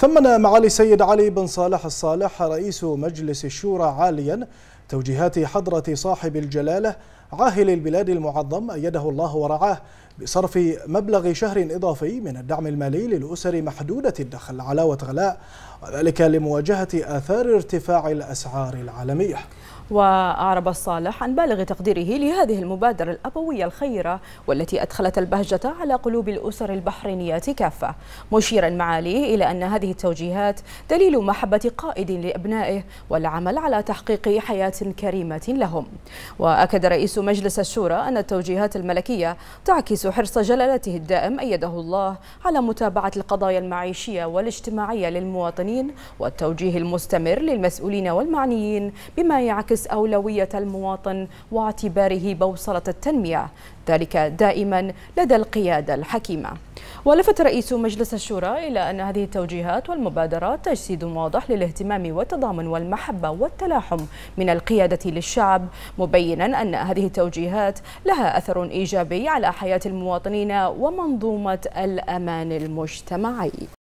ثمن معالي السيد علي بن صالح الصالح رئيس مجلس الشورى عاليا توجيهات حضرة صاحب الجلالة عاهل البلاد المعظم أيده الله ورعاه بصرف مبلغ شهر إضافي من الدعم المالي للأسر محدودة الدخل علاوة غلاء وذلك لمواجهة آثار ارتفاع الأسعار العالمية وأعرب الصالح عن بالغ تقديره لهذه المبادرة الأبوية الخيرة والتي أدخلت البهجة على قلوب الأسر البحرينية كافة مشيرا معاليه إلى أن هذه التوجيهات دليل محبة قائد لأبنائه والعمل على تحقيق حياة كريمة لهم وأكد رئيس مجلس الشورى أن التوجيهات الملكية تعكس حرص جلالته الدائم أيده الله على متابعة القضايا المعيشية والاجتماعية للمواطنين والتوجيه المستمر للمسؤولين والمعنيين بما يعكس أولوية المواطن واعتباره بوصلة التنمية ذلك دائما لدى القيادة الحكيمة ولفت رئيس مجلس الشورى إلى أن هذه التوجيهات والمبادرات تجسيد واضح للاهتمام والتضامن والمحبة والتلاحم من القيادة للشعب مبينا أن هذه التوجيهات لها أثر إيجابي على حياة المواطنين ومنظومة الأمان المجتمعي